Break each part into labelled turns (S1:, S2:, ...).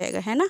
S1: जाएगा है ना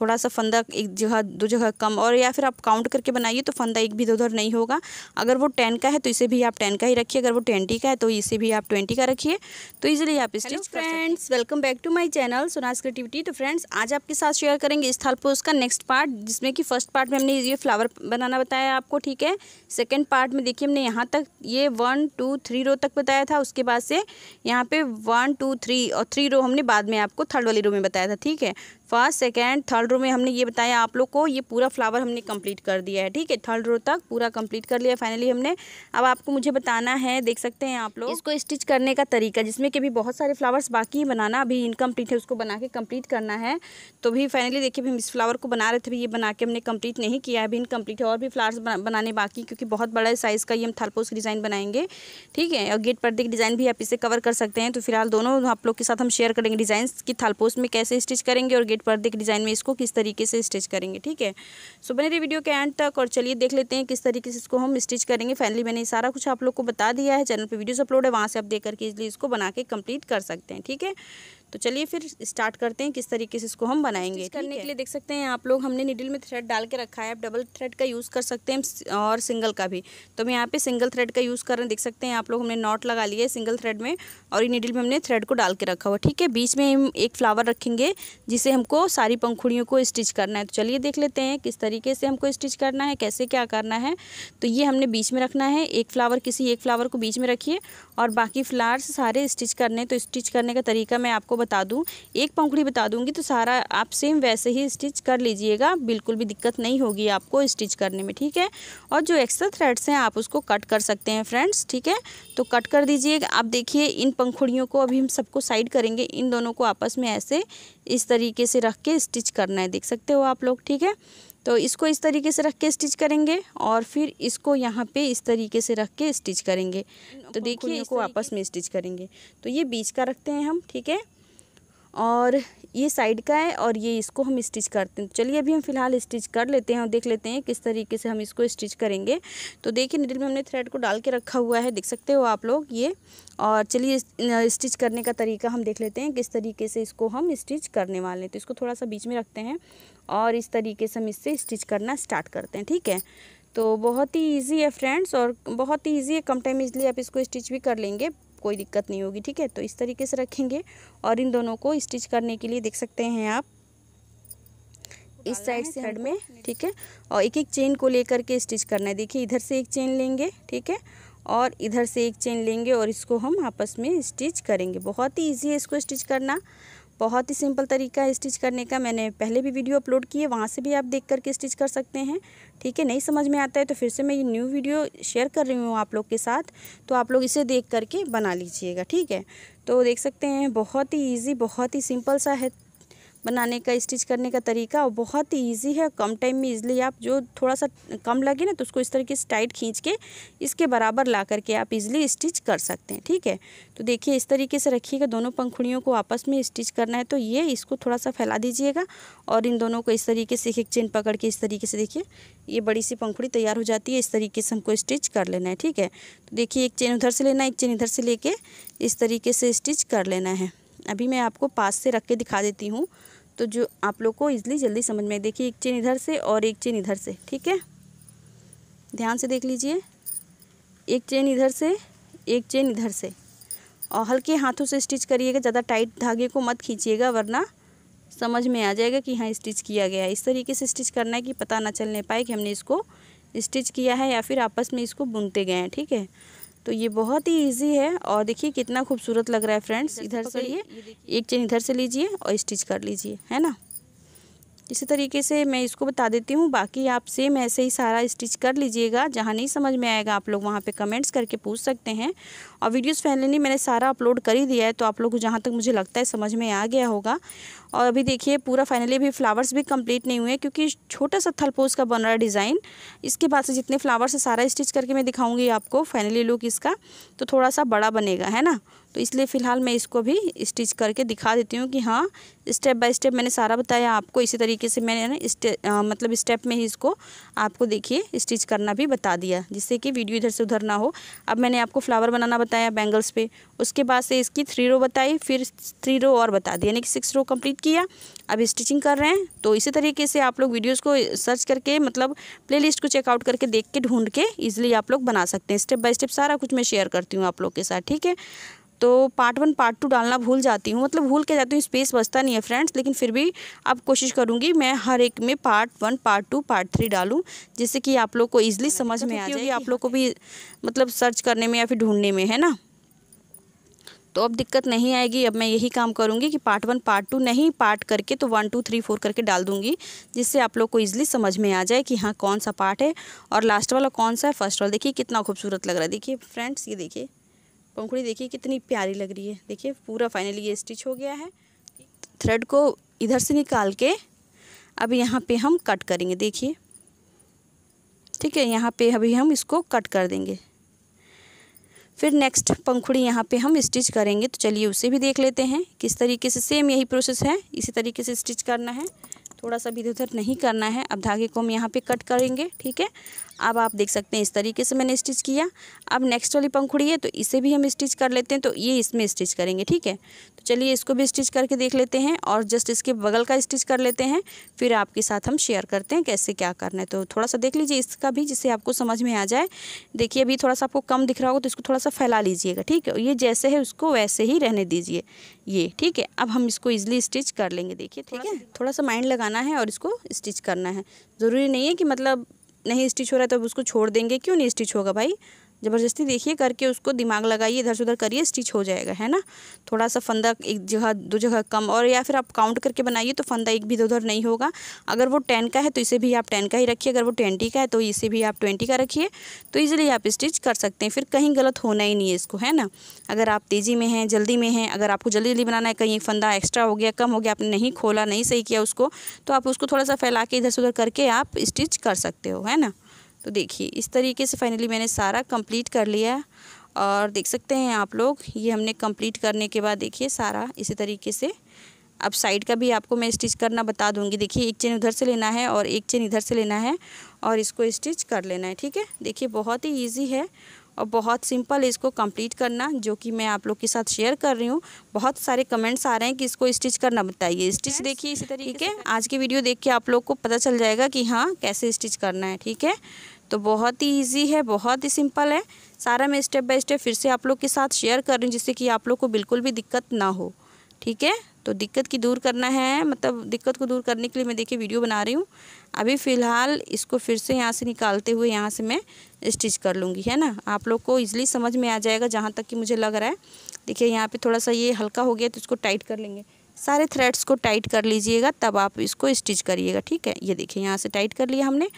S1: थोड़ा सा फंदा एक जगह दो जगह कम और या फिर आप काउंट करके बनाइए तो फंदा एक भी इधर उधर नहीं होगा अगर वो टेन का है तो इसे भी आप टेन का ही रखिए अगर वो ट्वेंटी का है तो इसे भी आप ट्वेंटी का रखिए तो इजीली आप इस friends welcome back to my channel Sona's creativity तो फ्रेंड्स आज आपके साथ शेयर करेंगे इस थाल पोस्ट का नेक्स्ट पार्ट जिसमें कि फर्स्ट पार्ट में हमने ये फ्लावर बनाना बताया आपको ठीक है सेकेंड पार्ट में देखिए हमने यहाँ तक ये वन टू थ्री रो तक बताया था उसके बाद से यहाँ पे वन टू थ्री और थ्री रो हमने बाद में आपको थर्ड वाली रो में बताया था ठीक है फर्स्ट सेकेंड थर्ड रो में हमने ये बताया आप लोग को ये पूरा फ्लावर हमने कंप्लीट कर दिया है ठीक है थर्ड रो तक पूरा कंप्लीट कर लिया फाइनली हमने अब आपको मुझे बताना है देख सकते हैं आप लोग इसको स्टिच करने का तरीका जिसमें कि भी बहुत सारे फ्लावर्स बाकी बनाना अभी इनकम्प्लीट है उसको बना के कम्प्लीट करना है तो भी फाइनली देखिए हम इस फ्लावर को बना रहे थे ये बना के हमने कम्प्लीट नहीं किया है अभी इनकम्प्लीट है और भी फ्लावर्स बनाने बाकी क्योंकि बहुत बड़ा साइज़ का ये हम थालपोस डिज़ाइन बनाएंगे ठीक है और गेट पर्दे की डिज़ाइन भी आप इसे कवर कर सकते हैं तो फिलहाल दोनों आप लोग के साथ हम शेयर करेंगे डिज़ाइन की थालपोस में कैसे स्टिच करेंगे और गेट नेट पर्दे के डिज़ाइन में इसको किस तरीके से स्टिच करेंगे ठीक है सो बने रही वीडियो के एंड तक और चलिए देख लेते हैं किस तरीके से इसको हम स्टिच करेंगे फाइनली मैंने सारा कुछ आप लोग को बता दिया है चैनल पर वीडियोज़ अपलोड है वहाँ से आप देख करके इसलिए इसको बना के कम्प्लीट कर सकते हैं ठीक है तो चलिए फिर स्टार्ट करते हैं किस तरीके से इसको हम बनाएंगे करने के लिए देख सकते हैं आप लोग हमने निडिल में थ्रेड डाल के रखा है आप डबल थ्रेड का यूज़ कर सकते हैं और सिंगल का भी तो हम यहाँ पे सिंगल थ्रेड का यूज़ कर रहे हैं देख सकते हैं आप लोग हमने नॉट लगा लिया है सिंगल थ्रेड में और निडिल में हमने थ्रेड को डाल के रखा हुआ ठीक है बीच में हम एक फ्लावर रखेंगे जिसे हमको सारी पंखुड़ियों को स्टिच करना है तो चलिए देख लेते हैं किस तरीके से हमको स्टिच करना है कैसे क्या करना है तो ये हमने बीच में रखना है एक फ्लावर किसी एक फ्लावर को बीच में रखिए और बाकी फ्लावर्स सारे स्टिच करने तो स्टिच करने का तरीका मैं आपको बता दूँ एक पंखुड़ी बता दूँगी तो सारा आप सेम वैसे ही स्टिच कर लीजिएगा बिल्कुल भी दिक्कत नहीं होगी आपको स्टिच करने में ठीक है और जो एक्स्ट्रा थ्रेड्स हैं आप उसको कट कर सकते हैं फ्रेंड्स ठीक है तो कट कर दीजिएगा आप देखिए इन पंखुड़ियों को अभी हम सबको साइड करेंगे इन दोनों को आपस में ऐसे इस तरीके से रख के स्टिच करना है देख सकते हो आप लोग ठीक है तो इसको इस तरीके से रख के स्टिच करेंगे और फिर इसको यहाँ पे इस तरीके से रख के स्टिच करेंगे तो देखिए इसको आपस में स्टिच करेंगे तो ये बीच का रखते हैं हम ठीक है और ये साइड का है और ये इसको हम स्टिच करते हैं चलिए अभी हम फिलहाल स्टिच कर लेते हैं और देख लेते हैं किस तरीके से हम इसको स्टिच करेंगे तो देखिए निडिल में हमने थ्रेड को डाल के रखा हुआ है देख सकते हो आप लोग ये और चलिए स्टिच करने का तरीका हम देख लेते हैं किस तरीके से इसको हम स्टिच करने वाले हैं तो इसको थोड़ा सा बीच में रखते हैं और इस तरीके से हम इससे स्टिच करना स्टार्ट करते हैं ठीक है तो बहुत ही ईजी है फ्रेंड्स और बहुत ही ईजी है कम टाइम इजली आप इसको स्टिच भी कर लेंगे कोई दिक्कत नहीं होगी ठीक है तो इस तरीके से रखेंगे और इन दोनों को स्टिच करने के लिए देख सकते हैं आप इस साइड से हेड में ठीक है और एक एक चेन को लेकर के स्टिच करना है देखिए इधर से एक चेन लेंगे ठीक है और इधर से एक चेन लेंगे और इसको हम आपस में स्टिच करेंगे बहुत ही इजी है इसको स्टिच करना बहुत ही सिंपल तरीका है स्टिच करने का मैंने पहले भी वीडियो अपलोड किए वहाँ से भी आप देख करके स्टिच कर सकते हैं ठीक है नहीं समझ में आता है तो फिर से मैं ये न्यू वीडियो शेयर कर रही हूँ आप लोग के साथ तो आप लोग इसे देख करके बना लीजिएगा ठीक है तो देख सकते हैं बहुत ही ईजी बहुत ही सिंपल सा है बनाने का स्टिच करने का तरीका और बहुत ही ईजी है कम टाइम में ईजिली आप जो थोड़ा सा कम लगे ना तो उसको इस तरीके से टाइट खींच के इसके बराबर ला करके आप इजिली स्टिच कर सकते हैं ठीक है तो देखिए इस तरीके से रखिएगा दोनों पंखुड़ियों को आपस में स्टिच करना है तो ये इसको थोड़ा सा फैला दीजिएगा और इन दोनों को इस तरीके से एक चेन पकड़ के इस तरीके से देखिए ये बड़ी सी पंखुड़ी तैयार हो जाती है इस तरीके से हमको स्टिच कर लेना है ठीक है तो देखिए एक चेन उधर से लेना है एक चेन इधर से ले इस तरीके से स्टिच कर लेना है अभी मैं आपको पास से रख के दिखा देती हूँ तो जो आप लोग को इजली जल्दी समझ में देखिए एक चेन इधर से और एक चेन इधर से ठीक है ध्यान से देख लीजिए एक चेन इधर से एक चेन इधर से और हल्के हाथों से स्टिच करिएगा ज़्यादा टाइट धागे को मत खींचिएगा वरना समझ में आ जाएगा कि हाँ स्टिच किया गया है इस तरीके से स्टिच करना है कि पता ना चलने पाए कि हमने इसको स्टिच किया है या फिर आपस में इसको बुनते गए हैं ठीक है तो ये बहुत ही इजी है और देखिए कितना खूबसूरत लग रहा है फ्रेंड्स इधर से ये एक चेन इधर से लीजिए और स्टिच कर लीजिए है ना इसी तरीके से मैं इसको बता देती हूँ बाकी आप सेम ऐसे ही सारा स्टिच कर लीजिएगा जहाँ नहीं समझ में आएगा आप लोग वहाँ पे कमेंट्स करके पूछ सकते हैं और वीडियोस फाइनली मैंने सारा अपलोड कर ही दिया है तो आप लोग को जहाँ तक मुझे लगता है समझ में आ गया होगा और अभी देखिए पूरा फाइनली अभी फ्लावर्स भी कंप्लीट नहीं हुए क्योंकि छोटा सा थलपोज का बन रहा है डिज़ाइन इसके बाद से जितने फ्लावर्स है सारा स्टिच करके मैं दिखाऊँगी आपको फाइनली लुक इसका तो थोड़ा सा बड़ा बनेगा है ना तो इसलिए फ़िलहाल मैं इसको भी स्टिच करके दिखा देती हूँ कि हाँ स्टेप बाय स्टेप मैंने सारा बताया आपको इसी तरीके से मैंने ना स्टे मतलब स्टेप में ही इसको आपको देखिए स्टिच करना भी बता दिया जिससे कि वीडियो इधर से उधर ना हो अब मैंने आपको फ्लावर बनाना बताया बैंगल्स पे उसके बाद से इसकी थ्री रो बताई फिर थ्री रो और बता दी यानी कि सिक्स रो कंप्लीट किया अब स्टिचिंग कर रहे हैं तो इसी तरीके से आप लोग वीडियोज़ को सर्च करके मतलब प्ले को चेकआउट करके देख के ढूंढ के ईजिली आप लोग बना सकते हैं स्टेप बाय स्टेप सारा कुछ मैं शेयर करती हूँ आप लोग के साथ ठीक है तो पार्ट वन पार्ट टू डालना भूल जाती हूँ मतलब भूल के जाती हूँ स्पेस बचता नहीं है फ्रेंड्स लेकिन फिर भी अब कोशिश करूँगी मैं हर एक में part one part two part three डालूँ जिससे कि आप लोग को ईजिली हाँ, समझ तो में आ जाएगी आप लोग को भी मतलब सर्च करने में या फिर ढूंढने में है ना तो अब दिक्कत नहीं आएगी अब मैं यही काम करूँगी कि पार्ट वन पार्ट टू नहीं पार्ट करके तो वन टू थ्री फोर करके डाल दूँगी जिससे आप लोग को ईजिली समझ में आ जाए कि हाँ कौन सा पार्ट है और लास्ट वाला कौन सा है फर्स्ट वाला देखिए कितना खूबसूरत लग रहा है देखिए फ्रेंड्स ये देखिए पंखुड़ी देखिए कितनी प्यारी लग रही है देखिए पूरा फाइनली ये स्टिच हो गया है थ्रेड को इधर से निकाल के अब यहाँ पे हम कट करेंगे देखिए ठीक है यहाँ पे अभी हम इसको कट कर देंगे फिर नेक्स्ट पंखुड़ी यहाँ पे हम स्टिच करेंगे तो चलिए उसे भी देख लेते हैं किस तरीके से सेम यही प्रोसेस है इसी तरीके से स्टिच करना है थोड़ा सा भी उधर नहीं करना है अब धागे को हम यहाँ पे कट करेंगे ठीक है अब आप देख सकते हैं इस तरीके से मैंने स्टिच किया अब नेक्स्ट वाली पंखुड़ी है तो इसे भी हम स्टिच कर लेते हैं तो ये इसमें स्टिच करेंगे ठीक है तो चलिए इसको भी स्टिच करके देख लेते हैं और जस्ट इसके बगल का स्टिच कर लेते हैं फिर आपके साथ हम शेयर करते हैं कैसे क्या करना है तो थोड़ा सा देख लीजिए इसका भी जिससे आपको समझ में आ जाए देखिए अभी थोड़ा सा आपको कम दिख रहा होगा तो इसको थोड़ा सा फैला लीजिएगा ठीक है ये जैसे है उसको वैसे ही रहने दीजिए ये ठीक है अब हम इसको ईजिली स्टिच कर लेंगे देखिए ठीक है थोड़ा सा माइंड लगाना लगाना है और इसको स्टिच करना है ज़रूरी नहीं है कि मतलब नहीं स्टिच हो रहा है तो अब उसको छोड़ देंगे क्यों नहीं स्टिच होगा भाई ज़बरदस्ती देखिए करके उसको दिमाग लगाइए इधर से उधर करिए स्टिच हो जाएगा है ना थोड़ा सा फंदा एक जगह दो जगह कम और या फिर आप काउंट करके बनाइए तो फंदा एक भी इधर उधर नहीं होगा अगर वो टेन का है तो इसे भी आप टेन का ही रखिए अगर वो ट्वेंटी का है तो इसे भी आप ट्वेंटी का रखिए तो ईजिली आप स्टिच कर सकते हैं फिर कहीं गलत होना ही नहीं है इसको है ना अगर आप तेज़ी में हैं जल्दी में हैं अगर आपको जल्दी जल्दी बनाना है कहीं फंदा एक्स्ट्रा हो गया कम हो गया आपने नहीं खोला नहीं सही किया उसको तो आप उसको थोड़ा सा फैला के इधर से उधर करके आप स्टिच कर सकते हो है ना तो देखिए इस तरीके से फाइनली मैंने सारा कंप्लीट कर लिया और देख सकते हैं आप लोग ये हमने कंप्लीट करने के बाद देखिए सारा इसी तरीके से अब साइड का भी आपको मैं स्टिच करना बता दूंगी देखिए एक चेन उधर से लेना है और एक चेन इधर से लेना है और इसको स्टिच कर लेना है ठीक है देखिए बहुत ही ईजी है और बहुत सिंपल है इसको कंप्लीट करना जो कि मैं आप लोग के साथ शेयर कर रही हूँ बहुत सारे कमेंट्स आ रहे हैं कि इसको स्टिच करना बताइए स्टिच देखिए इसी तरीके ठीक है आज की वीडियो देख के आप लोग को पता चल जाएगा कि हाँ कैसे स्टिच करना है ठीक है तो बहुत ही ईजी है बहुत ही सिंपल है सारा मैं स्टेप बाय स्टेप फिर से आप लोग के साथ शेयर कर रही हूँ जिससे कि आप लोग को बिल्कुल भी दिक्कत ना हो ठीक है तो दिक्कत की दूर करना है मतलब दिक्कत को दूर करने के लिए मैं देखिए वीडियो बना रही हूँ अभी फ़िलहाल इसको फिर से यहाँ से निकालते हुए यहाँ से मैं स्टिच कर लूँगी है ना आप लोग को इजली समझ में आ जाएगा जहाँ तक कि मुझे लग रहा है देखिए यहाँ पे थोड़ा सा ये हल्का हो गया तो इसको टाइट कर लेंगे सारे थ्रेड्स को टाइट कर लीजिएगा तब आप इसको स्टिच करिएगा ठीक है ये देखिए यहाँ से टाइट कर लिया हमने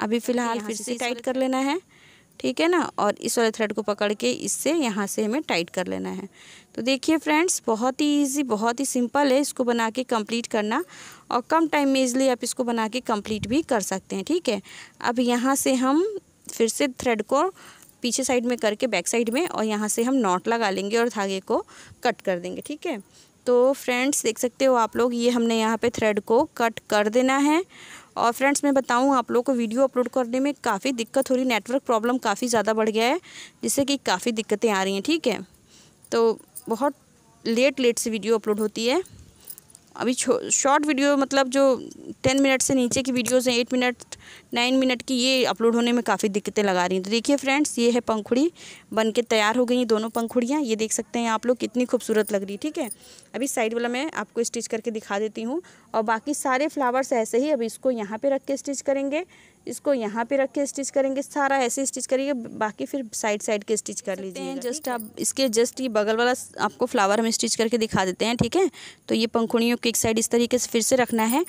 S1: अभी फ़िलहाल फिर से टाइट कर लेना है ठीक है ना और इस वाले थ्रेड को पकड़ के इससे यहाँ से हमें टाइट कर लेना है तो देखिए फ्रेंड्स बहुत ही इजी बहुत ही सिंपल है इसको बना के कंप्लीट करना और कम टाइम में इजली आप इसको बना के कंप्लीट भी कर सकते हैं ठीक है अब यहाँ से हम फिर से थ्रेड को पीछे साइड में करके बैक साइड में और यहाँ से हम नॉट लगा लेंगे और धागे को कट कर देंगे ठीक है तो फ्रेंड्स देख सकते हो आप लोग ये हमने यहाँ पे थ्रेड को कट कर देना है और फ्रेंड्स मैं बताऊँ आप लोगों को वीडियो अपलोड करने में काफ़ी दिक्कत हो रही नेटवर्क प्रॉब्लम काफ़ी ज़्यादा बढ़ गया है जिससे कि काफ़ी दिक्कतें आ रही हैं ठीक है तो बहुत लेट लेट से वीडियो अपलोड होती है अभी शॉर्ट वीडियो मतलब जो टेन मिनट से नीचे की वीडियोज़ हैं एट मिनट नाइन मिनट की ये अपलोड होने में काफ़ी दिक्कतें लगा रही हैं तो देखिए फ्रेंड्स ये है पंखुड़ी बन के तैयार हो गई दोनों पंखुड़ियाँ ये देख सकते हैं आप लोग कितनी खूबसूरत लग रही है ठीक है अभी साइड वाला मैं आपको स्टिच करके दिखा देती हूँ और बाकी सारे फ्लावर्स ऐसे ही अब इसको यहाँ पर रख के स्टिच करेंगे इसको यहाँ पे रख के स्टिच करेंगे सारा ऐसे स्टिच करिए बाकी फिर साइड साइड के स्टिच कर लीजिए जस्ट आप इसके जस्ट ये बगल वाला आपको फ्लावर हम स्टिच करके दिखा देते हैं ठीक है तो ये पंखुड़ियों के एक साइड इस तरीके से फिर से रखना है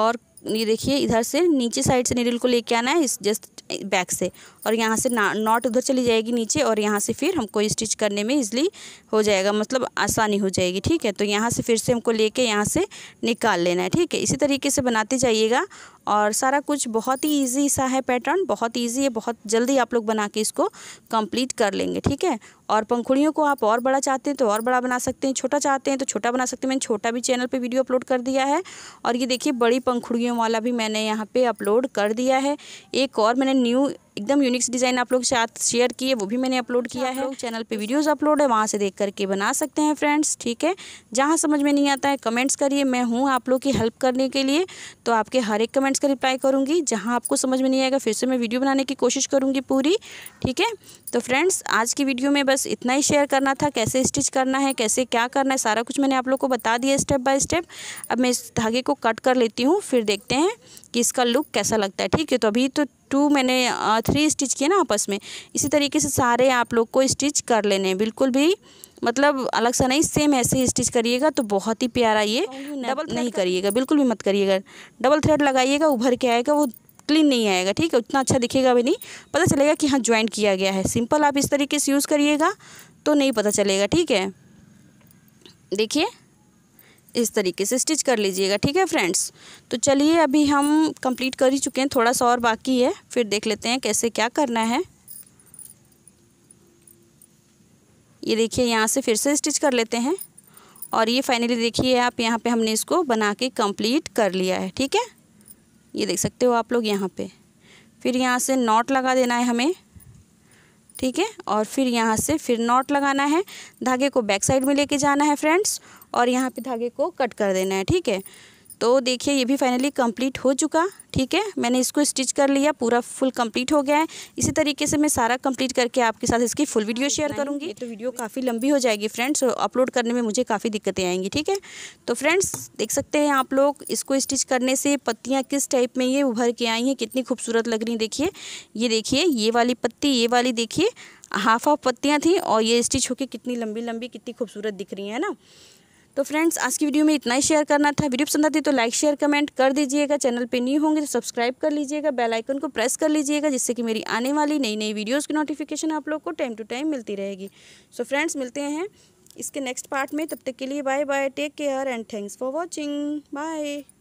S1: और ये देखिए इधर से नीचे साइड से निडिल को लेके आना है इस जस्ट बैक से और यहाँ से नॉट उधर चली जाएगी नीचे और यहाँ से फिर हमको स्टिच करने में इजली हो जाएगा मतलब आसानी हो जाएगी ठीक है तो यहाँ से फिर से हमको लेके यहाँ से निकाल लेना है ठीक है इसी तरीके से बनाते जाइएगा और सारा कुछ बहुत ही ईजी सा है पैटर्न बहुत ईजी है बहुत जल्दी आप लोग बना के इसको कम्प्लीट कर लेंगे ठीक है और पंखुड़ियों को आप और बड़ा चाहते हैं तो और बड़ा बना सकते हैं छोटा चाहते हैं तो छोटा बना सकते हैं मैंने छोटा भी चैनल पे वीडियो अपलोड कर दिया है और ये देखिए बड़ी पंखुड़ियों वाला भी मैंने यहाँ पे अपलोड कर दिया है एक और मैंने न्यू एकदम यूनिक्स डिज़ाइन आप लोग के साथ शेयर किए वो भी मैंने अपलोड किया है चैनल पे वीडियोस अपलोड है वहाँ से देख करके बना सकते हैं फ्रेंड्स ठीक है जहाँ समझ में नहीं आता है कमेंट्स करिए मैं हूँ आप लोग की हेल्प करने के लिए तो आपके हर एक कमेंट्स का रिप्लाई करूँगी जहाँ आपको समझ में नहीं आएगा फिर से मैं वीडियो बनाने की कोशिश करूँगी पूरी ठीक है तो फ्रेंड्स आज की वीडियो में बस इतना ही शेयर करना था कैसे स्टिच करना है कैसे क्या करना है सारा कुछ मैंने आप लोग को बता दिया स्टेप बाय स्टेप अब मैं इस धागे को कट कर लेती हूँ फिर देखते हैं कि इसका लुक कैसा लगता है ठीक है तो अभी तो टू मैंने थ्री स्टिच किए ना आपस में इसी तरीके से सारे आप लोग को स्टिच कर लेने हैं बिल्कुल भी मतलब अलग सा नहीं सेम ऐसे ही स्टिच करिएगा तो बहुत ही प्यारा ये डबल हाँ, नहीं करिएगा बिल्कुल भी मत करिएगा डबल थ्रेड लगाइएगा उभर के आएगा वो क्लीन नहीं आएगा ठीक है उतना अच्छा दिखेगा भी नहीं पता चलेगा कि हाँ ज्वाइंट किया गया है सिंपल आप इस तरीके से यूज़ करिएगा तो नहीं पता चलेगा ठीक है देखिए इस तरीके से स्टिच कर लीजिएगा ठीक है फ्रेंड्स तो चलिए अभी हम कंप्लीट कर ही चुके हैं थोड़ा सा और बाकी है फिर देख लेते हैं कैसे क्या करना है ये देखिए यहाँ से फिर से स्टिच कर लेते हैं और ये फाइनली देखिए आप यहाँ पे हमने इसको बना के कंप्लीट कर लिया है ठीक है ये देख सकते हो आप लोग यहाँ पे फिर यहाँ से नॉट लगा देना है हमें ठीक है और फिर यहाँ से फिर नॉट लगाना है धागे को बैक साइड में लेके जाना है फ्रेंड्स और यहाँ पे धागे को कट कर देना है ठीक है तो देखिए ये भी फाइनली कंप्लीट हो चुका ठीक है मैंने इसको स्टिच कर लिया पूरा फुल कंप्लीट हो गया है इसी तरीके से मैं सारा कंप्लीट करके आपके साथ इसकी फुल वीडियो शेयर करूँगी तो वीडियो हम्म। काफ़ी लंबी हो जाएगी फ्रेंड्स और अपलोड करने में मुझे काफ़ी दिक्कतें आएंगी ठीक है तो फ्रेंड्स देख सकते हैं आप लोग इसको स्टिच करने से पत्तियाँ किस टाइप में ये उभर के आई हैं कितनी खूबसूरत लग रही देखिए ये देखिए ये वाली पत्ती ये वाली देखिए हाफ ऑफ पत्तियाँ थी और ये स्टिच होकर कितनी लंबी लंबी कितनी खूबसूरत दिख रही है ना तो फ्रेंड्स आज की वीडियो में इतना ही शेयर करना था वीडियो पसंद आती तो लाइक शेयर कमेंट कर दीजिएगा चैनल पे न्यू होंगे तो सब्सक्राइब कर लीजिएगा बेल आइकन को प्रेस कर लीजिएगा जिससे कि मेरी आने वाली नई नई वीडियोस की नोटिफिकेशन आप लोग को टाइम टू टाइम मिलती रहेगी सो so फ्रेंड्स मिलते हैं इसके नेक्स्ट पार्ट में तब तक के लिए bye bye take care and thanks for watching bye